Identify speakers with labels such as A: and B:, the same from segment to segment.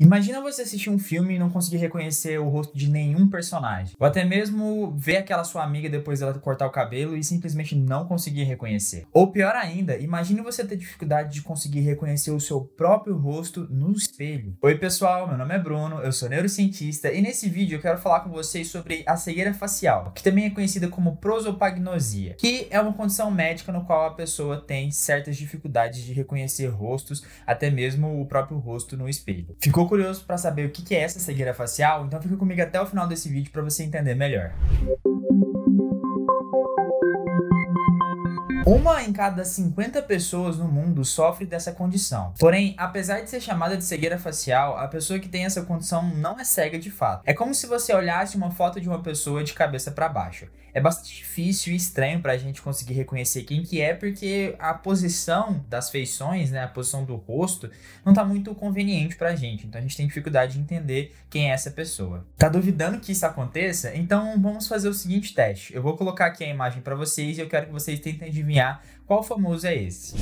A: Imagina você assistir um filme e não conseguir reconhecer o rosto de nenhum personagem. Ou até mesmo ver aquela sua amiga depois dela cortar o cabelo e simplesmente não conseguir reconhecer. Ou pior ainda, imagine você ter dificuldade de conseguir reconhecer o seu próprio rosto no espelho. Oi pessoal, meu nome é Bruno, eu sou neurocientista e nesse vídeo eu quero falar com vocês sobre a cegueira facial, que também é conhecida como prosopagnosia, que é uma condição médica no qual a pessoa tem certas dificuldades de reconhecer rostos, até mesmo o próprio rosto no espelho. Ficou curioso para saber o que é essa cegueira facial, então fica comigo até o final desse vídeo para você entender melhor. Música Uma em cada 50 pessoas no mundo sofre dessa condição. Porém, apesar de ser chamada de cegueira facial, a pessoa que tem essa condição não é cega de fato. É como se você olhasse uma foto de uma pessoa de cabeça para baixo. É bastante difícil e estranho para a gente conseguir reconhecer quem que é, porque a posição das feições, né, a posição do rosto, não tá muito conveniente para a gente. Então a gente tem dificuldade de entender quem é essa pessoa. Tá duvidando que isso aconteça? Então vamos fazer o seguinte teste. Eu vou colocar aqui a imagem para vocês e eu quero que vocês tentem adivinhar adivinhar qual famoso é esse.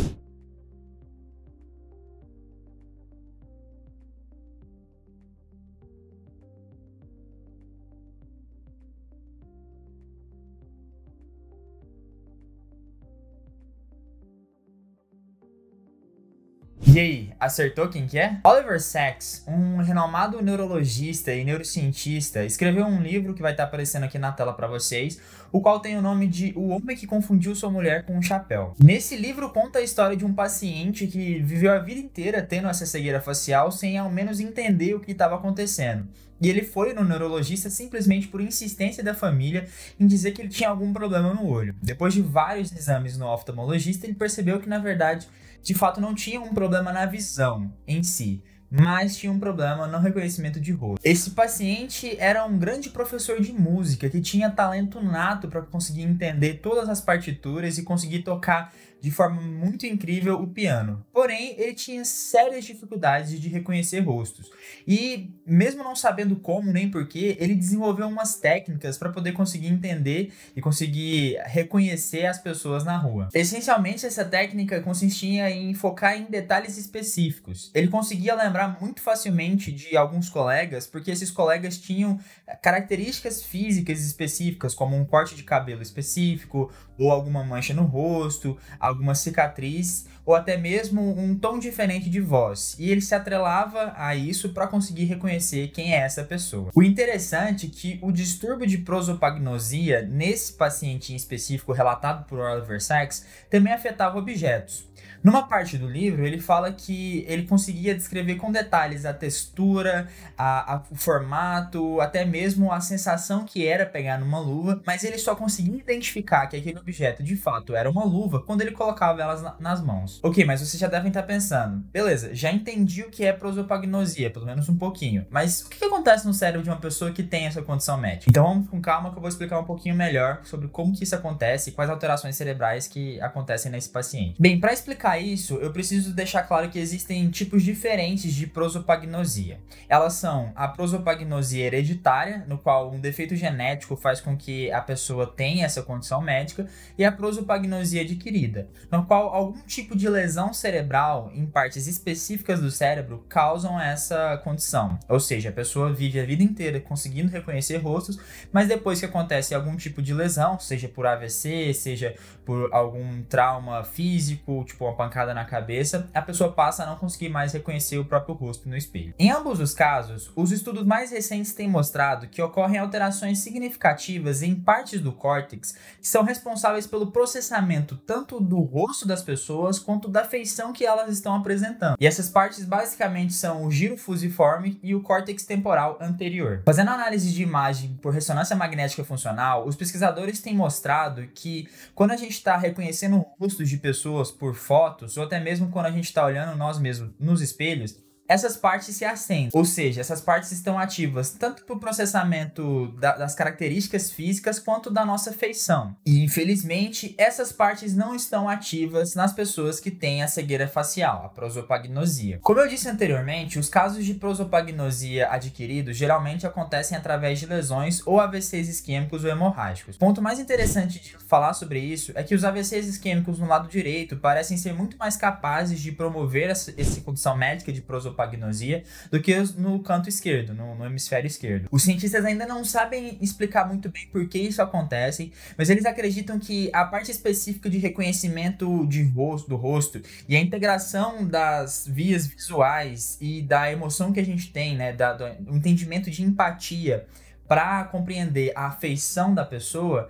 A: aí, acertou quem que é? Oliver Sacks, um renomado neurologista e neurocientista, escreveu um livro que vai estar aparecendo aqui na tela para vocês, o qual tem o nome de O Homem que Confundiu Sua Mulher com um Chapéu. Nesse livro conta a história de um paciente que viveu a vida inteira tendo essa cegueira facial sem ao menos entender o que estava acontecendo. E ele foi no neurologista simplesmente por insistência da família em dizer que ele tinha algum problema no olho. Depois de vários exames no oftalmologista, ele percebeu que na verdade de fato não tinha um problema na visão em si, mas tinha um problema no reconhecimento de rosto. Esse paciente era um grande professor de música que tinha talento nato para conseguir entender todas as partituras e conseguir tocar de forma muito incrível o piano. Porém, ele tinha sérias dificuldades de reconhecer rostos. E, mesmo não sabendo como nem porquê, ele desenvolveu umas técnicas para poder conseguir entender e conseguir reconhecer as pessoas na rua. Essencialmente, essa técnica consistia em focar em detalhes específicos. Ele conseguia lembrar muito facilmente de alguns colegas, porque esses colegas tinham eh, características físicas específicas, como um corte de cabelo específico, ou alguma mancha no rosto, alguma cicatriz ou até mesmo um tom diferente de voz, e ele se atrelava a isso para conseguir reconhecer quem é essa pessoa. O interessante é que o distúrbio de prosopagnosia nesse paciente em específico relatado por Oliver Sacks também afetava objetos. Numa parte do livro, ele fala que ele conseguia descrever com detalhes a textura, a, a, o formato, até mesmo a sensação que era pegar numa luva, mas ele só conseguia identificar que aquele objeto de fato era uma luva quando ele colocava elas na, nas mãos. Ok, mas vocês já devem estar tá pensando, beleza, já entendi o que é prosopagnosia, pelo menos um pouquinho, mas o que, que acontece no cérebro de uma pessoa que tem essa condição médica? Então vamos com calma que eu vou explicar um pouquinho melhor sobre como que isso acontece e quais alterações cerebrais que acontecem nesse paciente. Bem, para explicar destacar isso, eu preciso deixar claro que existem tipos diferentes de prosopagnosia. Elas são a prosopagnosia hereditária, no qual um defeito genético faz com que a pessoa tenha essa condição médica, e a prosopagnosia adquirida, no qual algum tipo de lesão cerebral em partes específicas do cérebro causam essa condição. Ou seja, a pessoa vive a vida inteira conseguindo reconhecer rostos, mas depois que acontece algum tipo de lesão, seja por AVC, seja por algum trauma físico, tipo uma pancada na cabeça, a pessoa passa a não conseguir mais reconhecer o próprio rosto no espelho. Em ambos os casos, os estudos mais recentes têm mostrado que ocorrem alterações significativas em partes do córtex que são responsáveis pelo processamento tanto do rosto das pessoas quanto da feição que elas estão apresentando. E essas partes basicamente são o giro fusiforme e o córtex temporal anterior. Fazendo análise de imagem por ressonância magnética funcional, os pesquisadores têm mostrado que quando a gente está reconhecendo rostos de pessoas por foto, fotos, ou até mesmo quando a gente está olhando nós mesmos nos espelhos, essas partes se acendem, ou seja, essas partes estão ativas tanto para o processamento da, das características físicas quanto da nossa feição. E infelizmente, essas partes não estão ativas nas pessoas que têm a cegueira facial, a prosopagnosia. Como eu disse anteriormente, os casos de prosopagnosia adquiridos geralmente acontecem através de lesões ou AVCs isquêmicos ou hemorrágicos. O ponto mais interessante de falar sobre isso é que os AVCs isquêmicos no lado direito parecem ser muito mais capazes de promover essa, essa condição médica de prosopagnosia pagnosia, do que no canto esquerdo, no, no hemisfério esquerdo. Os cientistas ainda não sabem explicar muito bem por que isso acontece, mas eles acreditam que a parte específica de reconhecimento de rosto, do rosto e a integração das vias visuais e da emoção que a gente tem, né, da, do entendimento de empatia para compreender a afeição da pessoa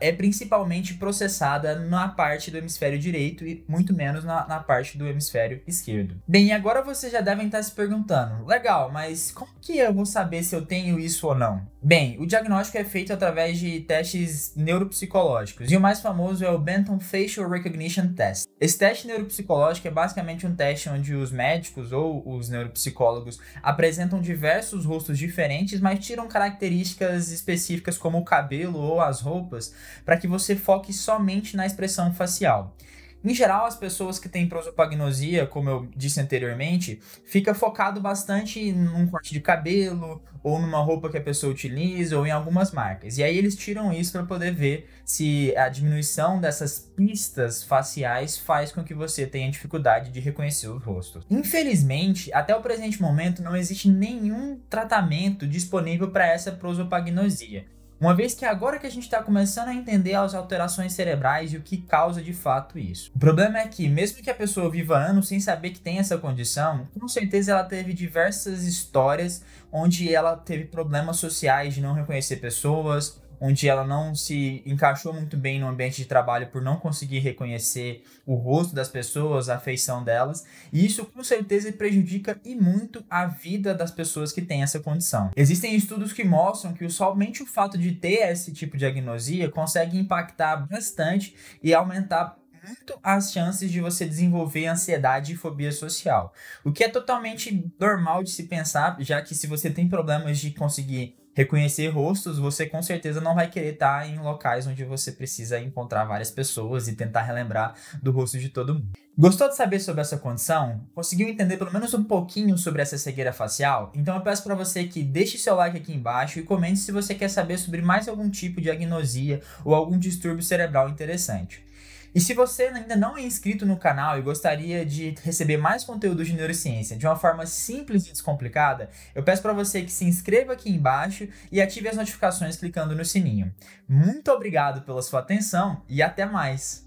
A: é principalmente processada na parte do hemisfério direito e muito menos na, na parte do hemisfério esquerdo. Bem, agora vocês já devem estar se perguntando: legal, mas como que eu vou saber se eu tenho isso ou não? Bem, o diagnóstico é feito através de testes neuropsicológicos, e o mais famoso é o Benton Facial Recognition Test. Esse teste neuropsicológico é basicamente um teste onde os médicos ou os neuropsicólogos apresentam diversos rostos diferentes, mas tiram características específicas como o cabelo ou as roupas, para que você foque somente na expressão facial. Em geral, as pessoas que têm prosopagnosia, como eu disse anteriormente, fica focado bastante num corte de cabelo, ou numa roupa que a pessoa utiliza, ou em algumas marcas. E aí eles tiram isso para poder ver se a diminuição dessas pistas faciais faz com que você tenha dificuldade de reconhecer os rostos. Infelizmente, até o presente momento não existe nenhum tratamento disponível para essa prosopagnosia uma vez que agora que a gente está começando a entender as alterações cerebrais e o que causa de fato isso. O problema é que, mesmo que a pessoa viva anos sem saber que tem essa condição, com certeza ela teve diversas histórias onde ela teve problemas sociais de não reconhecer pessoas, onde ela não se encaixou muito bem no ambiente de trabalho por não conseguir reconhecer o rosto das pessoas, a afeição delas, e isso com certeza prejudica e muito a vida das pessoas que têm essa condição. Existem estudos que mostram que somente o fato de ter esse tipo de agnosia consegue impactar bastante e aumentar muito as chances de você desenvolver ansiedade e fobia social, o que é totalmente normal de se pensar, já que se você tem problemas de conseguir reconhecer rostos, você com certeza não vai querer estar tá em locais onde você precisa encontrar várias pessoas e tentar relembrar do rosto de todo mundo. Gostou de saber sobre essa condição? Conseguiu entender pelo menos um pouquinho sobre essa cegueira facial? Então eu peço para você que deixe seu like aqui embaixo e comente se você quer saber sobre mais algum tipo de agnosia ou algum distúrbio cerebral interessante. E se você ainda não é inscrito no canal e gostaria de receber mais conteúdo de neurociência de uma forma simples e descomplicada, eu peço para você que se inscreva aqui embaixo e ative as notificações clicando no sininho. Muito obrigado pela sua atenção e até mais!